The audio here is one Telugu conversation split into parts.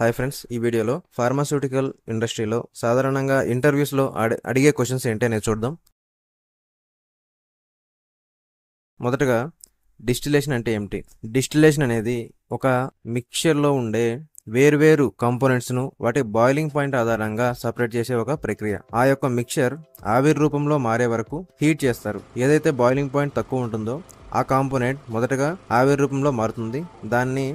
హాయ్ ఫ్రెండ్స్ ఈ వీడియోలో ఫార్మాస్యూటికల్ ఇండస్ట్రీలో సాధారణంగా ఇంటర్వ్యూస్లో అడిగే క్వశ్చన్స్ ఏంటి అనేది చూద్దాం మొదటగా డిస్టిలేషన్ అంటే ఏమిటి డిస్టిలేషన్ అనేది ఒక మిక్చర్లో ఉండే వేర్వేరు కాంపోనెంట్స్ను వాటి బాయిలింగ్ పాయింట్ ఆధారంగా సపరేట్ చేసే ఒక ప్రక్రియ ఆ యొక్క మిక్చర్ ఆవిరి రూపంలో మారే వరకు హీట్ చేస్తారు ఏదైతే బాయిలింగ్ పాయింట్ తక్కువ ఉంటుందో ఆ కాంపోనెంట్ మొదటగా ఆవిరి రూపంలో మారుతుంది దాన్ని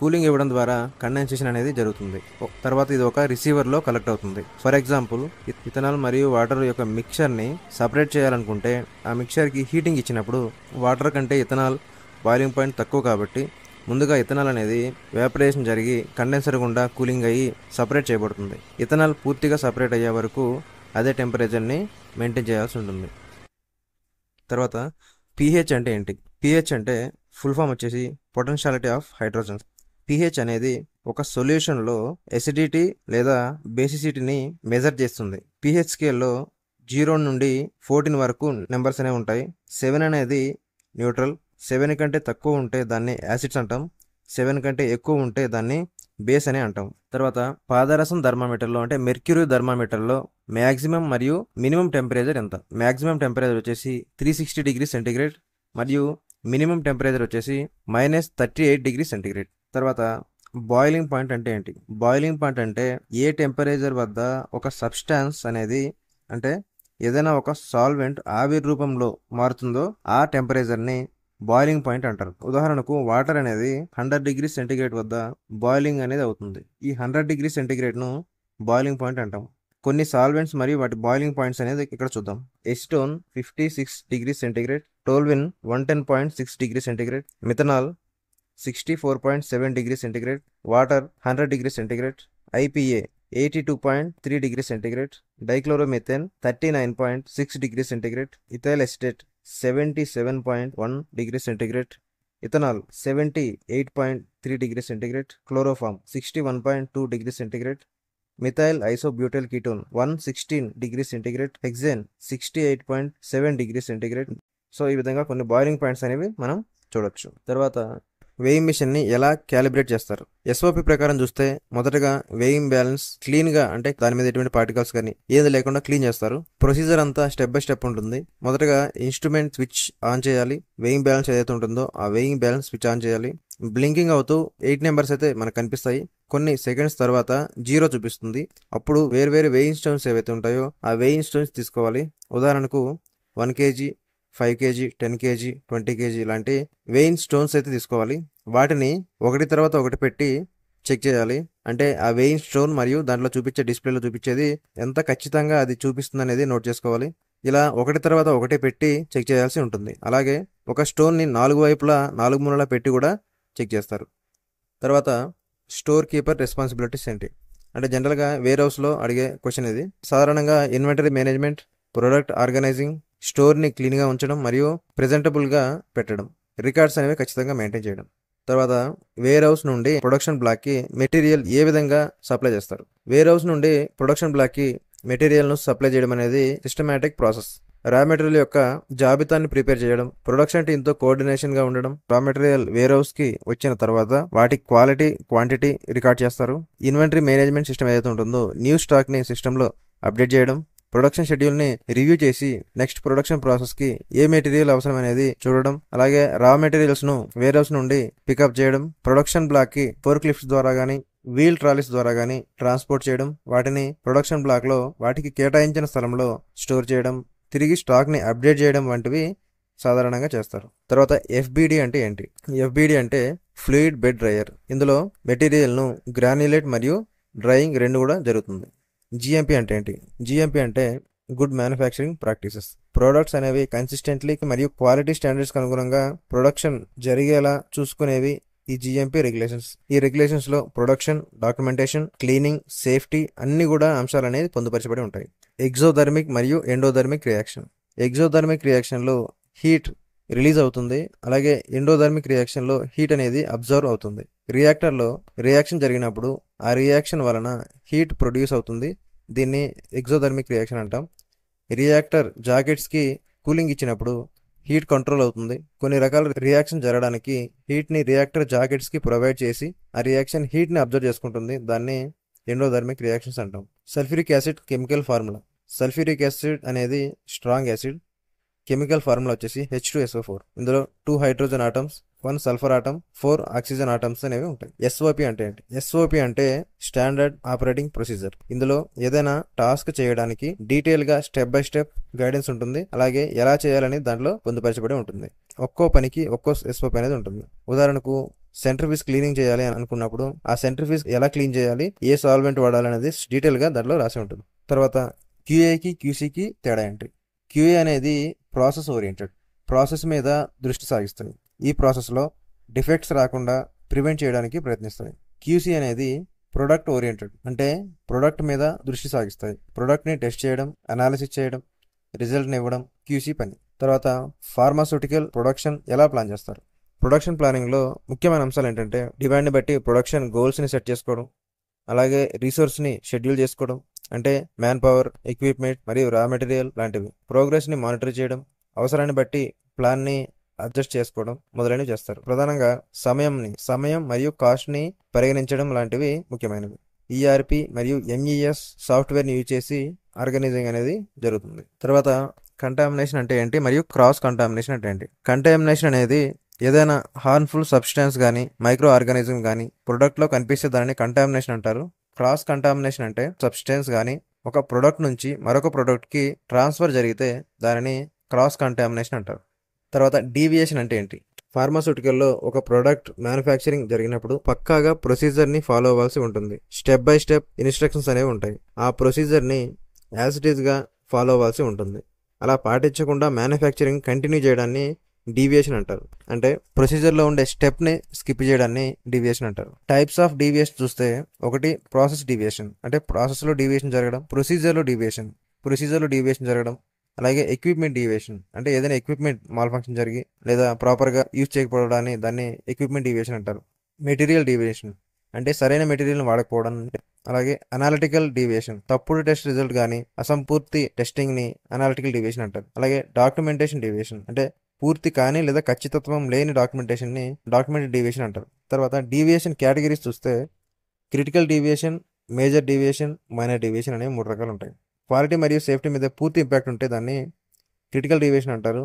కూలింగ్ ఇవ్వడం ద్వారా కండెన్సేషన్ అనేది జరుగుతుంది తర్వాత ఇది ఒక రిసీవర్లో కలెక్ట్ అవుతుంది ఫర్ ఎగ్జాంపుల్ ఇథనాల్ మరియు వాటర్ యొక్క మిక్చర్ని సపరేట్ చేయాలనుకుంటే ఆ మిక్చర్కి హీటింగ్ ఇచ్చినప్పుడు వాటర్ కంటే ఇథనాల్ బాయిలింగ్ పాయింట్ తక్కువ కాబట్టి ముందుగా ఇథనాల్ అనేది వేపరేషన్ జరిగి కండెన్సర్ గుండా కూలింగ్ అయ్యి సపరేట్ చేయబడుతుంది ఇథనాల్ పూర్తిగా సపరేట్ అయ్యే వరకు అదే టెంపరేచర్ని మెయింటైన్ చేయాల్సి ఉంటుంది తర్వాత పిహెచ్ అంటే ఏంటి పీహెచ్ అంటే ఫుల్ ఫామ్ వచ్చేసి పొటెన్షియాలిటీ ఆఫ్ హైడ్రోజన్స్ పిహెచ్ అనేది ఒక సొల్యూషన్లో ఎసిడిటీ లేదా బేసిసిటీని మెజర్ చేస్తుంది పిహెచ్ స్కేల్లో జీరో నుండి ఫోర్టీన్ వరకు నెంబర్స్ అనేవి ఉంటాయి సెవెన్ అనేది న్యూట్రల్ సెవెన్ కంటే తక్కువ ఉంటే దాన్ని యాసిడ్స్ అంటాం సెవెన్ కంటే ఎక్కువ ఉంటే దాన్ని బేస్ అని అంటాం తర్వాత పాదరసం థర్మామీటర్లో అంటే మెర్క్యూరి థర్మామీటర్లో మ్యాక్సిమం మరియు మినిమం టెంపరేచర్ ఎంత మ్యాక్సిమం టెంపరేచర్ వచ్చేసి త్రీ సిక్స్టీ డిగ్రీ సెంటీగ్రేడ్ మరియు మినిమం టెంపరేచర్ వచ్చేసి minus thirty eight degree centigrade తర్వాత బాయిలింగ్ పాయింట్ అంటే ఏంటి బాయిలింగ్ పాయింట్ అంటే ఏ టెంపరేచర్ వద్ద ఒక సబ్స్టాన్స్ అనేది అంటే ఏదైనా ఒక సాల్వెంట్ ఆవిరి రూపంలో మారుతుందో ఆ టెంపరేచర్ని బాయిలింగ్ పాయింట్ అంటారు ఉదాహరణకు వాటర్ అనేది హండ్రెడ్ డిగ్రీ సెంటిగ్రేడ్ వద్ద బాయిలింగ్ అనేది అవుతుంది ఈ హండ్రెడ్ డిగ్రీ సెంటిగ్రేడ్ను బాయిలింగ్ పాయింట్ అంటాం కొన్ని సాల్వెంట్స్ మరియు వాటి బాయిలింగ్ పాయింట్స్ అనేది ఇక్కడ చూద్దాం acetone fifty six degree centigrade toluene one ten point six degree centigrade methanol sixty four point seven degree centigrade water hundred degree centigrade IPA eighty two point three degree centigrade dichloromethane thirty nine point six degree centigrade ethyl acetate seventy seven point one degree centigrade ethanol seventy eight point three degree centigrade chloroform sixty one point two degree centigrade methyl isobutyl ketone one sixteen degree centigrade ఎగ్జెన్ sixty eight point seven degree centigrade so ఈ విధంగా కొన్ని బాయిలింగ్ పాయింట్స్ అనేవి మనం చూడొచ్చు తర్వాత వెయింగ్ మిషన్ని ఎలా క్యాలిబ్రేట్ చేస్తారు ఎస్ఓపి ప్రకారం చూస్తే మొదటగా వెయింగ్ బ్యాలెన్స్ క్లీన్ గా అంటే దాని మీద ఎటువంటి పార్టికల్స్ కానీ ఏది లేకుండా క్లీన్ చేస్తారు ప్రొసీజర్ అంతా స్టెప్ బై స్టెప్ ఉంటుంది మొదటగా ఇన్స్ట్రుమెంట్ స్విచ్ ఆన్ చేయాలి వెయింగ్ బ్యాలెన్స్ ఏదైతే ఉంటుందో ఆ వెయింగ్ బ్యాలెన్స్ స్విచ్ ఆన్ చేయాలి బ్లింకింగ్ అవుతూ ఎయిట్ నెంబర్స్ అయితే మనకు కనిపిస్తాయి కొన్ని సెకండ్స్ తర్వాత జీరో చూపిస్తుంది అప్పుడు వేరు వేరు వెయింగ్ స్టోన్స్ ఏవైతే ఉంటాయో ఆ వెయింగ్ స్టోన్స్ తీసుకోవాలి ఉదాహరణకు one KG five KG ten KG twenty KG ఇలాంటి వెయిన్ స్టోన్స్ అయితే తీసుకోవాలి వాటిని ఒకటి తర్వాత ఒకటి పెట్టి చెక్ చేయాలి అంటే ఆ వెయిన్ స్టోన్ మరియు దాంట్లో చూపించే డిస్ప్లేలో చూపించేది ఎంత ఖచ్చితంగా అది చూపిస్తుంది అనేది నోట్ చేసుకోవాలి ఇలా ఒకటి తర్వాత ఒకటి పెట్టి చెక్ చేయాల్సి ఉంటుంది అలాగే ఒక స్టోన్ని నాలుగు వైపులా నాలుగు మూలలా పెట్టి కూడా చెక్ చేస్తారు తర్వాత స్టోర్ కీపర్ రెస్పాన్సిబిలిటీస్ ఏంటి అంటే జనరల్గా వేర్ హౌస్లో అడిగే క్వశ్చన్ ఇది సాధారణంగా ఇన్వెంటరీ మేనేజ్మెంట్ ప్రొడక్ట్ ఆర్గనైజింగ్ స్టోర్ని క్లీన్గా ఉంచడం మరియు ప్రజెంటబుల్గా పెట్టడం రికార్డ్స్ అనేవి ఖచ్చితంగా మెయింటైన్ చేయడం తర్వాత వేర్ హౌస్ నుండి ప్రొడక్షన్ బ్లాక్కి మెటీరియల్ ఏ విధంగా సప్లై చేస్తారు వేర్ హౌస్ నుండి ప్రొడక్షన్ బ్లాక్కి మెటీరియల్ను సప్లై చేయడం అనేది సిస్టమేటిక్ ప్రాసెస్ రా మెటీరియల్ యొక్క జాబితాన్ని ప్రిపేర్ చేయడం ప్రొడక్షన్ టీంతో కోఆర్డినేషన్గా ఉండడం రా మెటీరియల్ వేర్ హౌస్కి వచ్చిన తర్వాత వాటి క్వాలిటీ క్వాంటిటీ రికార్డ్ చేస్తారు ఇన్వెంటరీ మేనేజ్మెంట్ సిస్టమ్ ఏదైతే ఉంటుందో న్యూ స్టాక్ని సిస్టంలో అప్డేట్ చేయడం ప్రొడక్షన్ షెడ్యూల్ని రివ్యూ చేసి నెక్స్ట్ ప్రొడక్షన్ ప్రాసెస్కి ఏ మెటీరియల్ అవసరం అనేది చూడడం అలాగే రా మెటీరియల్స్ను హౌస్ నుండి పికప్ చేయడం ప్రొడక్షన్ బ్లాక్కి ఫోర్ క్లిఫ్ట్స్ ద్వారా కానీ వీల్ ట్రాలీస్ ద్వారా కానీ ట్రాన్స్పోర్ట్ చేయడం వాటిని ప్రొడక్షన్ బ్లాక్లో వాటికి కేటాయించిన స్థలంలో స్టోర్ చేయడం తిరిగి స్టాక్ని అప్డేట్ చేయడం వంటివి సాధారణంగా చేస్తారు తర్వాత ఎఫ్బిడి అంటే ఏంటి ఎఫ్బిడి అంటే ఫ్లూయిడ్ బెడ్ డ్రయర్ ఇందులో మెటీరియల్ను గ్రాన్యులేట్ మరియు డ్రయింగ్ రెండు కూడా జరుగుతుంది జిఎంపి అంటే ఏంటి జిఎంపి అంటే గుడ్ మ్యానుఫ్యాక్చరింగ్ ప్రాక్టీసెస్ ప్రోడక్ట్స్ అనేవి కన్సిస్టెంట్లీ మరియు క్వాలిటీ స్టాండర్డ్స్కి అనుగుణంగా ప్రొడక్షన్ జరిగేలా చూసుకునేవి ఈ జిఎంపీ రెగ్యులేషన్స్ ఈ రెగ్యులేషన్స్ లో ప్రొడక్షన్ డాక్యుమెంటేషన్ క్లీనింగ్ సేఫ్టీ అన్ని కూడా అంశాలు అనేది పొందుపరచబడి ఉంటాయి ఎగ్జోధర్మిక్ మరియు ఎండోధర్మిక్ రియాక్షన్ ఎగ్జోధర్మిక్ రియాక్షన్లో హీట్ రిలీజ్ అవుతుంది అలాగే ఎండోధర్మిక్ రియాక్షన్లో హీట్ అనేది అబ్జర్వ్ అవుతుంది రియాక్టర్లో రియాక్షన్ జరిగినప్పుడు ఆ రియాక్షన్ వలన హీట్ ప్రొడ్యూస్ అవుతుంది దీన్ని ఎగ్జోధర్మిక్ రియాక్షన్ అంటాం రియాక్టర్ జాకెట్స్కి కూలింగ్ ఇచ్చినప్పుడు హీట్ కంట్రోల్ అవుతుంది కొన్ని రకాల రియాక్షన్ జరగడానికి హీట్ని రియాక్టర్ జాకెట్స్కి ప్రొవైడ్ చేసి ఆ రియాక్షన్ హీట్ని అబ్జర్వ్ చేసుకుంటుంది దాన్ని ఎండోధర్మిక్ రియాక్షన్స్ అంటాం sulphuric acid chemical formula sulphuric acid అనేది స్ట్రాంగ్ యాసిడ్ కెమికల్ ఫార్ములా వచ్చేసి హెచ్ టూ ఎస్ఓ ఫోర్ ఇందులో two hydrogen atoms one sulphur atom four oxygen atoms అనేవి ఉంటాయి ఎస్ఓపి అంటే ఏంటి ఎస్ఓపి అంటే స్టాండర్డ్ ఆపరేటింగ్ ప్రొసీజర్ ఇందులో ఏదైనా టాస్క్ చేయడానికి డీటెయిల్ గా స్టెప్ బై స్టెప్ గైడెన్స్ ఉంటుంది అలాగే ఎలా చేయాలని దాంట్లో పొందుపరచబడి ఉంటుంది ఒక్కో పనికి ఒక్కో ఎస్ఓపి అనేది ఉంటుంది ఉదాహరణకు సెంటర్ ఫీజ్ క్లీనింగ్ చేయాలి అని అనుకున్నప్పుడు ఆ సెంటర్ ఫీజ్ ఎలా క్లీన్ చేయాలి ఏ సాల్వెంట్ వాడాలనేది డీటెయిల్గా దాంట్లో రాసి ఉంటుంది తర్వాత క్యూఏకి క్యూసీకి తేడా ఏంటి క్యూఏ అనేది ప్రాసెస్ ఓరియంటెడ్ ప్రాసెస్ మీద దృష్టి సాగిస్తుంది ఈ ప్రాసెస్లో డిఫెక్ట్స్ రాకుండా ప్రివెంట్ చేయడానికి ప్రయత్నిస్తాయి క్యూసీ అనేది ప్రొడక్ట్ ఓరియంటెడ్ అంటే ప్రొడక్ట్ మీద దృష్టి సాగిస్తాయి ప్రొడక్ట్ని టెస్ట్ చేయడం అనాలిసిస్ చేయడం రిజల్ట్ని ఇవ్వడం క్యూసీ పని తర్వాత ఫార్మాస్యూటికల్ ప్రొడక్షన్ ఎలా ప్లాన్ చేస్తారు ప్రొడక్షన్ ప్లానింగ్లో ముఖ్యమైన అంశాలు ఏంటంటే డిమాండ్ని బట్టి ప్రొడక్షన్ గోల్స్ని సెట్ చేసుకోవడం అలాగే రీసోర్స్ని షెడ్యూల్ చేసుకోవడం అంటే మ్యాన్ పవర్ ఎక్విప్మెంట్ మరియు రా మెటీరియల్ లాంటివి ప్రోగ్రెస్ని మానిటర్ చేయడం అవసరాన్ని బట్టి ప్లాన్ని అడ్జస్ట్ చేసుకోవడం మొదలైనవి చేస్తారు ప్రధానంగా సమయంని సమయం మరియు కాస్ట్ని పరిగణించడం లాంటివి ముఖ్యమైనవి ఈఆర్పి e మరియు ఎంఈఎస్ e సాఫ్ట్వేర్ని యూజ్ చేసి ఆర్గనైజింగ్ అనేది జరుగుతుంది తర్వాత కంటామినేషన్ అంటే ఏంటి మరియు క్రాస్ కంటామినేషన్ అంటే ఏంటి కంటామినేషన్ అనేది ఏదైనా హార్మ్ఫుల్ సబ్స్టెన్స్ కానీ మైక్రో ఆర్గానిజం కానీ ప్రొడక్ట్లో కనిపిస్తే దానిని కంటామినేషన్ అంటారు క్రాస్ కంటామినేషన్ అంటే సబ్స్టెన్స్ కానీ ఒక ప్రొడక్ట్ నుంచి మరొక ప్రొడక్ట్కి ట్రాన్స్ఫర్ జరిగితే దానిని క్రాస్ కంటామినేషన్ అంటారు తర్వాత డీవియేషన్ అంటే ఏంటి ఫార్మాసూటికల్లో ఒక ప్రోడక్ట్ మ్యానుఫ్యాక్చరింగ్ జరిగినప్పుడు పక్కాగా ప్రొసీజర్ని ఫాలో అవ్వాల్సి ఉంటుంది స్టెప్ బై స్టెప్ ఇన్స్ట్రక్షన్స్ అనేవి ఉంటాయి ఆ ప్రొసీజర్ని యాజ్ ఇట్ ఈజ్గా ఫాలో అవ్వాల్సి ఉంటుంది అలా పాటించకుండా మ్యానుఫ్యాక్చరింగ్ కంటిన్యూ చేయడాన్ని డీవియేషన్ అంటారు అంటే ప్రొసీజర్లో ఉండే స్టెప్ని స్కిప్ చేయడాన్ని డీవియేషన్ అంటారు టైప్స్ ఆఫ్ డీవియేషన్ చూస్తే ఒకటి ప్రాసెస్ డీవియేషన్ అంటే ప్రాసెస్లో డీవియేషన్ జరగడం ప్రొసీజర్లో డీవియేషన్ ప్రొసీజర్లో డీవియేషన్ జరగడం అలాగే ఎక్విప్మెంట్ డివియేషన్ అంటే ఏదైనా ఎక్విప్మెంట్ మాల్ ఫంక్షన్ జరిగి లేదా ప్రాపర్గా యూజ్ చేయకపోవడాన్ని దాన్ని ఎక్విప్మెంట్ డివియేషన్ అంటారు మెటీరియల్ డివియేషన్ అంటే సరైన మెటీరియల్ని వాడకపోవడం అలాగే అనాలిటికల్ డివియేషన్ తప్పుడు టెస్ట్ రిజల్ట్ కానీ అసంపూర్తి టెస్టింగ్ని అనాలిటికల్ డివియేషన్ అంటారు అలాగే డాక్యుమెంటేషన్ డివియేషన్ అంటే పూర్తి కానీ లేదా ఖచ్చితత్వం లేని డాక్యుమెంటేషన్ని డాక్యుమెంట్ డివియేషన్ అంటారు తర్వాత డీవియేషన్ కేటగిరీస్ చూస్తే critical deviation major deviation minor deviation అనేవి మూడు రకాలు ఉంటాయి క్వాలిటీ మరియు సేఫ్టీ మీద పూర్తి ఇంపాక్ట్ ఉంటే దాన్ని క్రిటికల్ డీవియేషన్ అంటారు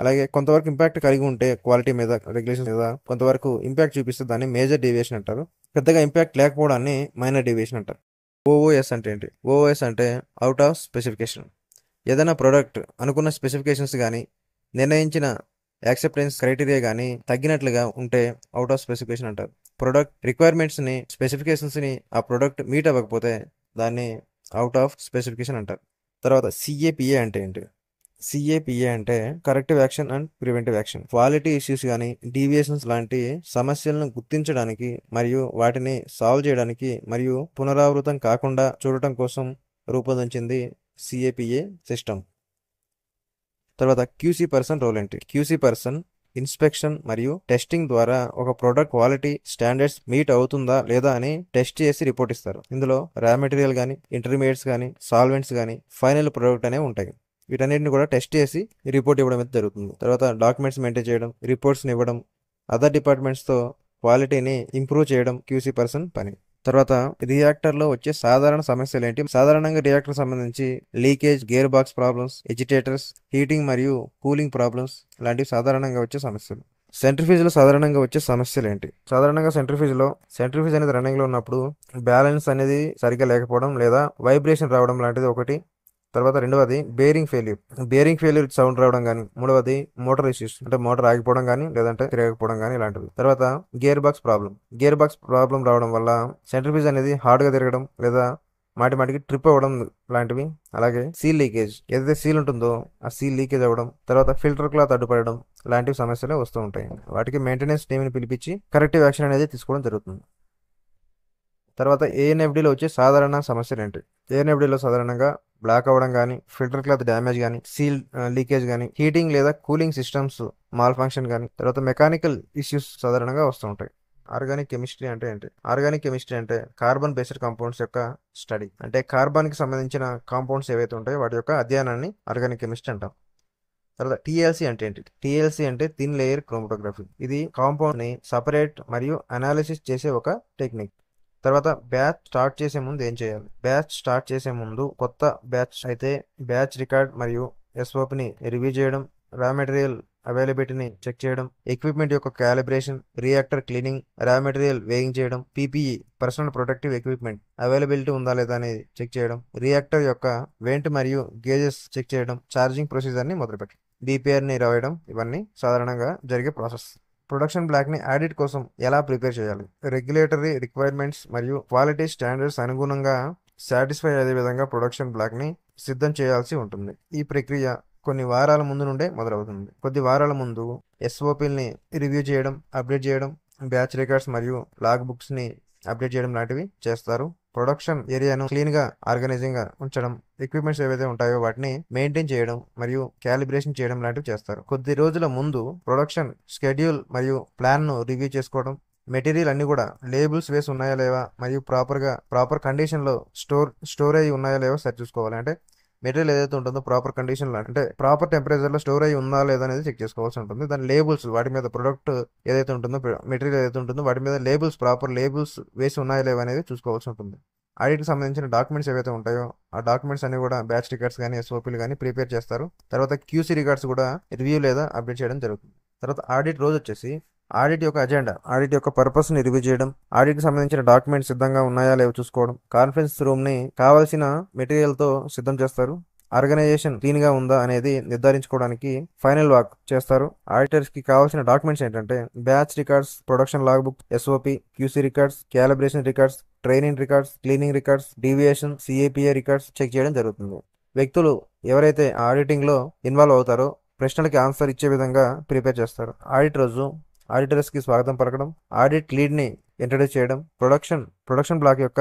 అలాగే కొంతవరకు ఇంపాక్ట్ కలిగి ఉంటే క్వాలిటీ మీద రెగ్యులేషన్ మీద కొంతవరకు ఇంపాక్ట్ చూపిస్తే దాన్ని మేజర్ డివియేషన్ అంటారు పెద్దగా ఇంపాక్ట్ లేకపోవడాన్ని మైనర్ డివియేషన్ అంటారు ఓఓఎస్ అంటే ఏంటి ఓఓఎస్ అంటే అవుట్ ఆఫ్ స్పెసిఫికేషన్ ఏదైనా ప్రోడక్ట్ అనుకున్న స్పెసిఫికేషన్స్ కానీ నిర్ణయించిన యాక్సెప్టెన్స్ క్రైటీరియా కానీ తగ్గినట్లుగా ఉంటే అవుట్ ఆఫ్ స్పెసిఫికేషన్ అంటారు ప్రోడక్ట్ రిక్వైర్మెంట్స్ని స్పెసిఫికేషన్స్ని ఆ ప్రోడక్ట్ మీట్ అవ్వకపోతే దాన్ని అవుట్ ఆఫ్ స్పెసిఫికేషన్ అంటారు తర్వాత సిఏపిఏ అంటే ఏంటి సిఏపిఏ అంటే corrective action and preventive action quality issues కానీ డీవియేషన్స్ లాంటి సమస్యలను గుర్తించడానికి మరియు వాటిని సాల్వ్ చేయడానికి మరియు పునరావృతం కాకుండా చూడటం కోసం రూపొందించింది సిఏపిఏ సిస్టమ్ తర్వాత క్యూసీ పర్సన్ రోల్ ఏంటి క్యూసీ పర్సన్ ఇన్స్పెక్షన్ మరియు టెస్టింగ్ ద్వారా ఒక ప్రోడక్ట్ క్వాలిటీ స్టాండర్డ్స్ మీట్ అవుతుందా లేదా అని టెస్ట్ చేసి రిపోర్ట్ ఇస్తారు ఇందులో రా మెటీరియల్ కానీ ఇంటర్మీడియట్స్ కానీ సాల్వెంట్స్ కానీ ఫైనల్ ప్రోడక్ట్ అనేవి ఉంటాయి వీటన్నిటిని కూడా టెస్ట్ చేసి రిపోర్ట్ ఇవ్వడం అయితే జరుగుతుంది తర్వాత డాక్యుమెంట్స్ మెయింటైన్ చేయడం రిపోర్ట్స్ని ఇవ్వడం అదర్ డిపార్ట్మెంట్స్తో క్వాలిటీని ఇంప్రూవ్ చేయడం క్యూసీ పర్సన్ పని తర్వాత రియాక్టర్ లో వచ్చే సాధారణ సమస్యలు ఏంటి సాధారణంగా రియాక్టర్ సంబంధించి leakage gearbox problems agitators heating మరియు కూలింగ్ ప్రాబ్లమ్స్ లాంటివి సాధారణంగా వచ్చే సమస్యలు లో సాధారణంగా వచ్చే సమస్యలు ఏంటి సాధారణంగా సెంటర్ సెంట్రిఫ్యూజ్ అనేది రన్నింగ్లో ఉన్నప్పుడు బ్యాలెన్స్ అనేది సరిగ్గా లేకపోవడం లేదా వైబ్రేషన్ రావడం లాంటిది ఒకటి తర్వాత రెండవది bearing failure bearing failure sound రావడం కానీ మూడవది మోటార్ ఇష్యూస్ అంటే మోటార్ ఆగిపోవడం కానీ లేదంటే తిరగకపోవడం కానీ ఇలాంటివి తర్వాత gearbox problem gearbox problem రావడం వల్ల సెంటర్ ఫీజ్ అనేది హార్డ్గా తిరగడం లేదా మాటి మాటికి ట్రిప్ అవ్వడం లాంటివి అలాగే సీల్ లీకేజ్ ఏదైతే సీల్ ఉంటుందో ఆ సీల్ లీకేజ్ అవ్వడం తర్వాత ఫిల్టర్ క్లాత్ అడ్డుపడడం లాంటివి సమస్యలే వస్తూ ఉంటాయి వాటికి మెయింటెనెన్స్ టీమ్ని పిలిపించి కరెక్టివ్ యాక్షన్ అనేది తీసుకోవడం జరుగుతుంది తర్వాత ఏఎన్ఎఫ్డిలో వచ్చే సాధారణ సమస్యలు ఏంటి ఎయిర్నెబ్డీలో సాధారణంగా బ్లాక్ అవ్వడం కానీ ఫిల్టర్ క్లాత్ డ్యామేజ్ కానీ సీల్ లీకేజ్ కానీ హీటింగ్ లేదా కూలింగ్ సిస్టమ్స్ మాల్ ఫంక్షన్ కానీ తర్వాత మెకానికల్ ఇష్యూస్ సాధారణంగా వస్తూ ఉంటాయి ఆర్గానిక్ కెమిస్ట్రీ అంటే ఏంటి ఆర్గానిక్ కెమిస్ట్రీ అంటే కార్బన్ బేస్డ్ కాంపౌండ్స్ యొక్క స్టడీ అంటే కార్బన్కి సంబంధించిన కాంపౌండ్స్ ఏవైతే ఉంటాయో వాటి యొక్క అధ్యయనాన్ని ఆర్గానిక్ కెమిస్ట్రీ అంటాం తర్వాత టీఎల్సీ అంటే ఏంటి టీఎల్సీ అంటే థిన్ లేయర్ క్రోమోటోగ్రఫీ ఇది కాంపౌండ్ ని సపరేట్ మరియు అనాలిసిస్ చేసే ఒక టెక్నిక్ తర్వాత బ్యాచ్ స్టార్ట్ చేసే ముందు ఏం చేయాలి బ్యాచ్ స్టార్ట్ చేసే ముందు కొత్త బ్యాచ్ అయితే బ్యాచ్ రికార్డ్ మరియు ఎస్ఓపిని రివ్యూ చేయడం రా మెటీరియల్ అవైలబిలిటీని చెక్ చేయడం ఎక్విప్మెంట్ యొక్క calibration reactor cleaning raw material weighing చేయడం PPE personal protective equipment availability ఉందా లేదా అనేది చెక్ చేయడం రియాక్టర్ యొక్క వెంట్ మరియు గేజెస్ చెక్ చేయడం ఛార్జింగ్ ప్రొసీజర్ని మొదలుపెట్టడం బీపీఆర్ని రాయడం ఇవన్నీ సాధారణంగా జరిగే ప్రాసెస్ ప్రొడక్షన్ బ్లాక్ని ఆడిట్ కోసం ఎలా ప్రిపేర్ చేయాలి రెగ్యులేటరీ రిక్వైర్మెంట్స్ మరియు క్వాలిటీ స్టాండర్డ్స్ అనుగుణంగా సాటిస్ఫై అయ్యే విధంగా ప్రొడక్షన్ బ్లాక్ని సిద్ధం చేయాల్సి ఉంటుంది ఈ ప్రక్రియ కొన్ని వారాల ముందు నుండే మొదలవుతుంది కొద్ది వారాల ముందు ఎస్ఓపిల్ని రివ్యూ చేయడం అప్డేట్ చేయడం బ్యాచ్ రికార్డ్స్ మరియు లాగ్ ని అప్డేట్ చేయడం లాంటివి చేస్తారు ప్రొడక్షన్ ఏరియాను క్లీన్గా ఆర్గనైజింగ్గా ఉంచడం ఎక్విప్మెంట్స్ ఏవైతే ఉంటాయో వాటిని మెయింటైన్ చేయడం మరియు క్యాలిబ్రేషన్ చేయడం లాంటివి చేస్తారు కొద్ది రోజుల ముందు ప్రొడక్షన్ షెడ్యూల్ మరియు ప్లాన్ను రివ్యూ చేసుకోవడం మెటీరియల్ అన్ని కూడా లేబుల్స్ వేసి ఉన్నాయా లేవా మరియు ప్రాపర్గా ప్రాపర్ కండిషన్లో స్టోర్ స్టోర్ అయ్యి ఉన్నాయా లేవా సరి చూసుకోవాలి అంటే మెటీరియల్ ఏదైతే ఉంటుందో ప్రాపర్ కండిషన్లో అంటే ప్రాపర్ టెంపరేచర్లో స్టోర్ అయ్యి ఉందా లేదా అనేది చెక్ చేసుకోవాల్సి ఉంటుంది దాని లేబుల్స్ వాటి మీద ప్రొడక్ట్ ఏదైతే ఉంటుందో మెటీరియల్ ఏదైతే ఉంటుందో వాటి మీద లేబుల్స్ ప్రాపర్ లేబుల్స్ వేసి ఉన్నాయా లేవా అనేది చూసుకోవాల్సి ఉంటుంది ఆడిట్కి సంబంధించిన డాక్యుమెంట్స్ ఏవైతే ఉంటాయో ఆ డాక్యుమెంట్స్ అన్ని కూడా బ్యాచ్ రికార్డ్స్ కానీ ఎస్ఓపీలు కానీ ప్రిపేర్ చేస్తారు తర్వాత క్యూసీ రికార్డ్స్ కూడా రివ్యూ లేదా అప్డేట్ చేయడం జరుగుతుంది తర్వాత ఆడిట్ రోజు వచ్చేసి ఆడిట్ యొక్క అజెండా ఆడిట్ యొక్క పర్పస్ని రివ్యూ చేయడం ఆడిట్ కి సంబంధించిన డాక్యుమెంట్స్ సిద్ధంగా ఉన్నాయా లేవో చూసుకోవడం కాన్ఫరెన్స్ రూమ్ని కావాల్సిన మెటీరియల్తో సిద్ధం చేస్తారు ఆర్గనైజేషన్ క్లీన్ గా ఉందా అనేది నిర్ధారించుకోవడానికి ఫైనల్ వాక్ చేస్తారు ఆడిటర్స్ కి కావాల్సిన డాక్యుమెంట్స్ ఏంటంటే batch records production log book SOP QC records calibration records training records cleaning records deviation CAPA records check చేయడం జరుగుతుంది వ్యక్తులు ఎవరైతే ఆడిటింగ్ లో ఇన్వాల్వ్ అవుతారో ప్రశ్నలకి ఆన్సర్ ఇచ్చే విధంగా ప్రిపేర్ చేస్తారు ఆడిట్ రోజు ఆడిటర్స్కి స్వాగతం పలకడం ఆడిట్ లీడ్ని ఇంట్రడ్యూస్ చేయడం ప్రొడక్షన్ ప్రొడక్షన్ బ్లాక్ యొక్క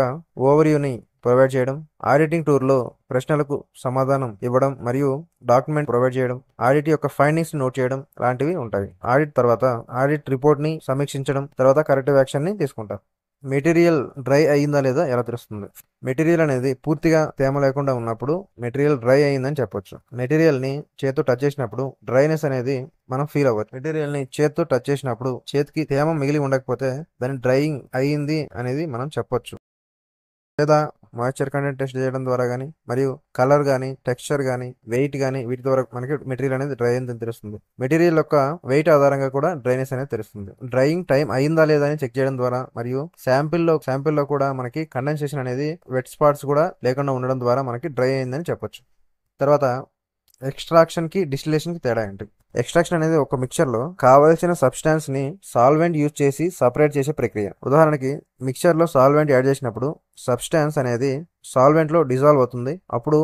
ఓవర్ ని ప్రొవైడ్ చేయడం ఆడిటింగ్ టూర్లో ప్రశ్నలకు సమాధానం ఇవ్వడం మరియు డాక్యుమెంట్ ప్రొవైడ్ చేయడం ఆడిట్ యొక్క ఫైండింగ్స్ నోట్ చేయడం లాంటివి ఉంటాయి ఆడిట్ తర్వాత ఆడిట్ రిపోర్ట్ని సమీక్షించడం తర్వాత కరెక్టివ్ ని తీసుకుంటారు మెటీరియల్ డ్రై అయిందా లేదా ఎలా తెలుస్తుంది మెటీరియల్ అనేది పూర్తిగా తేమ లేకుండా ఉన్నప్పుడు మెటీరియల్ డ్రై అయిందని చెప్పొచ్చు మెటీరియల్ని చేతితో టచ్ చేసినప్పుడు డ్రైనెస్ అనేది మనం ఫీల్ అవ్వచ్చు మెటీరియల్ని చేతితో టచ్ చేసినప్పుడు చేతికి తేమ మిగిలి ఉండకపోతే దాని డ్రైయింగ్ అయింది అనేది మనం చెప్పొచ్చు లేదా మాయిశ్చర్ కంటెంట్ టెస్ట్ చేయడం ద్వారా కానీ మరియు కలర్ కానీ టెక్స్చర్ కానీ వెయిట్ కానీ వీటి ద్వారా మనకి మెటీరియల్ అనేది డ్రై అయిందని తెలుస్తుంది మెటీరియల్ యొక్క వెయిట్ ఆధారంగా కూడా డ్రైనేస్ అనేది తెలుస్తుంది డ్రైయింగ్ టైం అయిందా లేదా అని చెక్ చేయడం ద్వారా మరియు శాంపిల్లో శాంపిల్లో కూడా మనకి కండెన్సేషన్ అనేది వెట్ స్పాట్స్ కూడా లేకుండా ఉండడం ద్వారా మనకి డ్రై అయిందని చెప్పొచ్చు తర్వాత ఎక్స్ట్రాక్షన్కి డిస్టిలేషన్కి తేడా ఏంటి ఎక్స్ట్రాక్షన్ అనేది ఒక మిక్చర్లో కావలసిన సబ్స్టాన్స్ని సాల్వెంట్ యూజ్ చేసి సపరేట్ చేసే ప్రక్రియ ఉదాహరణకి మిక్చర్లో సాల్వెంట్ యాడ్ చేసినప్పుడు సబ్స్టాన్స్ అనేది సాల్వెంట్లో డిజాల్వ్ అవుతుంది అప్పుడు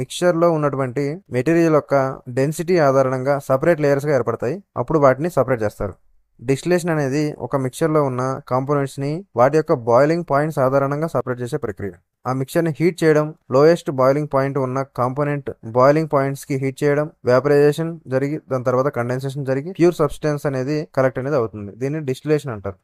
మిక్చర్లో ఉన్నటువంటి మెటీరియల్ యొక్క డెన్సిటీ ఆధారంగా సపరేట్ లేయర్స్గా ఏర్పడతాయి అప్పుడు వాటిని సపరేట్ చేస్తారు డిస్టిలేషన్ అనేది ఒక మిక్చర్లో ఉన్న కాంపోనెంట్స్ని వాటి యొక్క బాయిలింగ్ పాయింట్స్ సాధారణంగా సపరేట్ చేసే ప్రక్రియ ఆ మిక్చర్ని హీట్ చేయడం లోయెస్ట్ బాయిలింగ్ పాయింట్ ఉన్న కాంపోనెంట్ బాయిలింగ్ పాయింట్స్కి హీట్ చేయడం వ్యాపరైజేషన్ జరిగి దాని తర్వాత కండెన్సేషన్ జరిగి ప్యూర్ సబ్స్టెన్స్ అనేది కలెక్ట్ అనేది అవుతుంది దీన్ని డిస్టిలేషన్ అంటారు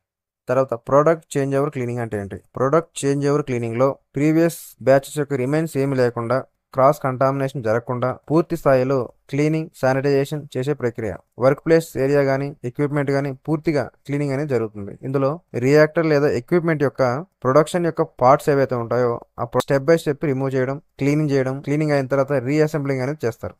తర్వాత ప్రోడక్ట్ చేంజ్ ఓవర్ క్లీనింగ్ అంటే ఏంటి ప్రోడక్ట్ చేంజ్ ఓవర్ క్లీనింగ్లో ప్రీవియస్ బ్యాచెస్ యొక్క రిమైన్స్ ఏమి లేకుండా క్రాస్ కంటామినేషన్ జరగకుండా పూర్తి స్థాయిలో క్లీనింగ్ శానిటైజేషన్ చేసే ప్రక్రియ వర్క్ ప్లేస్ ఏరియా కానీ ఎక్విప్మెంట్ కానీ పూర్తిగా క్లీనింగ్ అనేది జరుగుతుంది ఇందులో రియాక్టర్ లేదా ఎక్విప్మెంట్ యొక్క ప్రొడక్షన్ యొక్క పార్ట్స్ ఏవైతే ఉంటాయో ఆ స్టెప్ బై స్టెప్ రిమూవ్ చేయడం క్లీనింగ్ చేయడం క్లీనింగ్ అయిన తర్వాత రీఅసెంబ్లింగ్ అనేది చేస్తారు